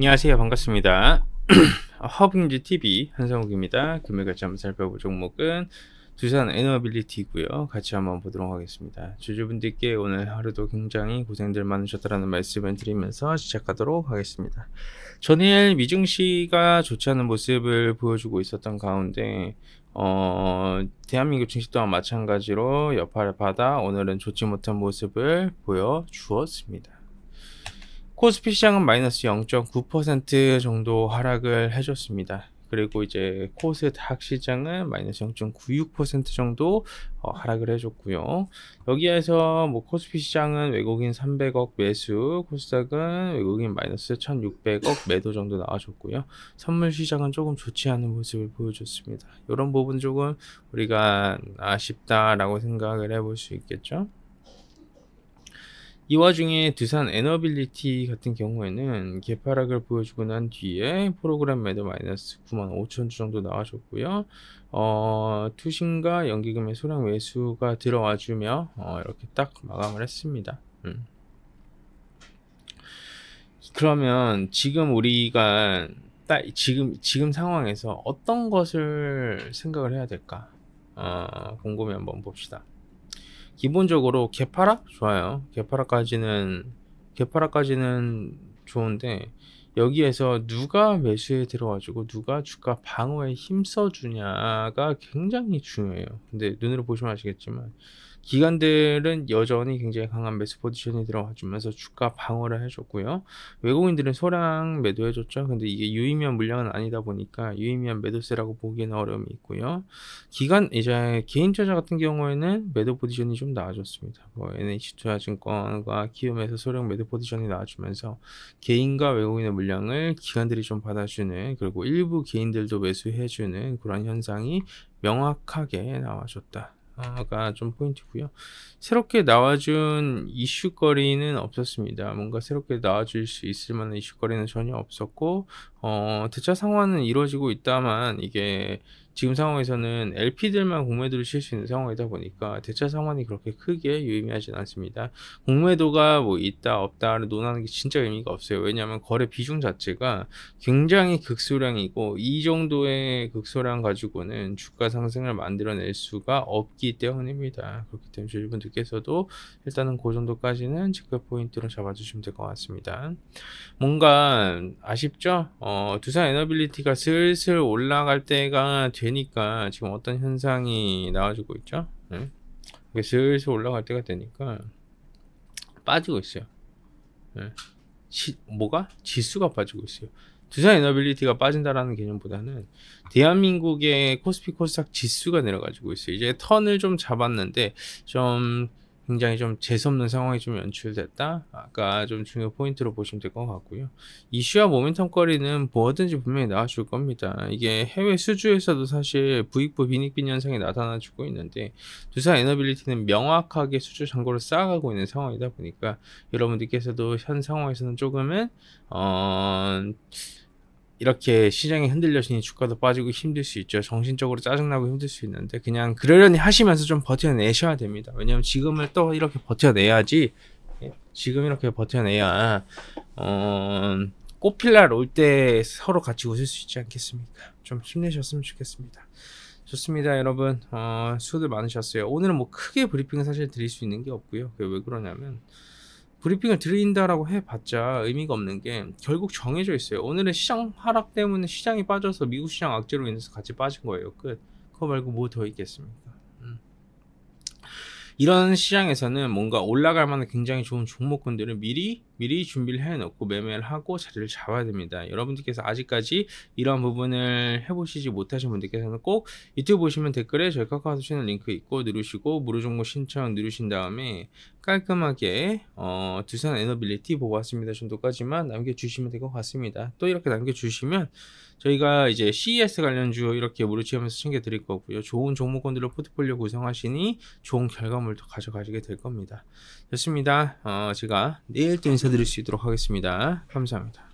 안녕하세요. 반갑습니다. 허브즈 TV 한성욱입니다. 금일 같이 한번 살펴볼 종목은 두산 에너빌리티고요. 이 같이 한번 보도록 하겠습니다. 주주분들께 오늘 하루도 굉장히 고생들 많으셨다라는 말씀을 드리면서 시작하도록 하겠습니다. 전일 미증시가 좋지 않은 모습을 보여주고 있었던 가운데 어, 대한민국 증시 또한 마찬가지로 여파를 받아 오늘은 좋지 못한 모습을 보여주었습니다. 코스피 시장은 마이너스 0.9% 정도 하락을 해줬습니다. 그리고 이제 코스닥 시장은 마이너스 0.96% 정도 어, 하락을 해줬고요. 여기에서 뭐 코스피 시장은 외국인 300억 매수, 코스닥은 외국인 마이너스 1,600억 매도 정도 나와줬고요. 선물 시장은 조금 좋지 않은 모습을 보여줬습니다. 이런 부분 조금 우리가 아쉽다라고 생각을 해볼 수 있겠죠. 이 와중에 두산 에너빌리티 같은 경우에는 개파락을 보여주고 난 뒤에 프로그램 매도 마이너스 9만 5천 주 정도 나와줬고요. 어, 투신과 연기금의 소량 매수가 들어와주며 어, 이렇게 딱 마감을 했습니다. 음. 그러면 지금 우리가 딱 지금 지금 상황에서 어떤 것을 생각을 해야 될까? 어, 궁금해 한번 봅시다. 기본적으로 개파라 좋아요. 개파라까지는 개파라까지는 좋은데 여기에서 누가 매수에 들어가지고 누가 주가 방어에 힘써주냐가 굉장히 중요해요. 근데 눈으로 보시면 아시겠지만 기관들은 여전히 굉장히 강한 매수 포지션이 들어와 주면서 주가 방어를 해줬고요. 외국인들은 소량 매도해줬죠. 근데 이게 유의미한 물량은 아니다 보니까 유의미한 매도세라고 보기에는 어려움이 있고요. 기간 이제 개인 투자 같은 경우에는 매도 포지션이 좀 나아졌습니다. 뭐 NH 투자증권과 키움에서 소량 매도 포지션이 나와주면서 개인과 외국인의 물량을 기관들이 좀 받아주는 그리고 일부 개인들도 매수해주는 그런 현상이 명확하게 나와줬다. 아가 좀 포인트고요. 새롭게 나와준 이슈거리는 없었습니다. 뭔가 새롭게 나와줄 수 있을 만한 이슈거리는 전혀 없었고 어, 대차 상환은 이루어지고 있다만 이게 지금 상황에서는 LP들만 공매도를 칠 수 있는 상황이다 보니까 대차 상환이 그렇게 크게 유의미하진 않습니다. 공매도가 뭐 있다 없다를 논하는 게 진짜 의미가 없어요. 왜냐하면 거래 비중 자체가 굉장히 극소량이고 이 정도의 극소량 가지고는 주가 상승을 만들어낼 수가 없기 때문입니다. 그렇기 때문에 주주분들께서도 일단은 그 정도까지는 체크 포인트로 잡아주시면 될 것 같습니다. 뭔가 아쉽죠? 어, 두산 에너빌리티가 슬슬 올라갈 때가 되 되니까 지금 어떤 현상이 나와주고 있죠? 네? 이게 슬슬 올라갈 때가 되니까 빠지고 있어요. 네. 지, 뭐가? 지수가 빠지고 있어요. 두산 에너빌리티가 빠진다라는 개념보다는 대한민국의 코스피 코스닥 지수가 내려가지고 있어요. 이제 턴을 좀 잡았는데 좀 굉장히 좀 재수없는 상황이 좀 연출됐다. 아까 좀 중요 포인트로 보시면 될 것 같고요. 이슈와 모멘텀 거리는 뭐든지 분명히 나와줄 겁니다. 이게 해외 수주에서도 사실 부익부 빈익빈 현상이 나타나주고 있는데 두산 에너빌리티는 명확하게 수주 잔고를 쌓아가고 있는 상황이다 보니까 여러분들께서도 현 상황에서는 조금은 어... 이렇게 시장이 흔들려지니 주가도 빠지고 힘들 수 있죠. 정신적으로 짜증나고 힘들 수 있는데 그냥 그러려니 하시면서 좀 버텨내셔야 됩니다. 왜냐하면 지금을 또 이렇게 버텨내야지 예, 지금 이렇게 버텨내야 어, 꽃필날 올 때 서로 같이 웃을 수 있지 않겠습니까? 좀 힘내셨으면 좋겠습니다. 좋습니다, 여러분. 어, 수고들 많으셨어요. 오늘은 뭐 크게 브리핑을 사실 드릴 수 있는 게 없고요. 그게 왜 그러냐면 브리핑을 드린다라고 해봤자 의미가 없는 게 결국 정해져 있어요. 오늘의 시장 하락 때문에 시장이 빠져서 미국 시장 악재로 인해서 같이 빠진 거예요. 끝. 그거 말고 뭐 더 있겠습니까? 음. 이런 시장에서는 뭔가 올라갈 만한 굉장히 좋은 종목군들을 미리 미리 준비를 해놓고 매매를 하고 자리를 잡아야 됩니다. 여러분들께서 아직까지 이런 부분을 해보시지 못하신 분들께서는 꼭 유튜브 보시면 댓글에 저희 카카오톡 채널 링크 있고 누르시고 무료 정보 신청 누르신 다음에 깔끔하게 어, 두산 에너빌리티 보고왔습니다 정도까지만 남겨주시면 될 것 같습니다. 또 이렇게 남겨주시면 저희가 이제 CES 관련 주요 이렇게 무료체험해서 챙겨드릴 거고요. 좋은 종목권들로 포트폴리오 구성하시니 좋은 결과물도 가져가시게 될 겁니다. 좋습니다. 어, 제가 내일 또 인사 드릴수 있도록 하겠습니다. 감사합니다.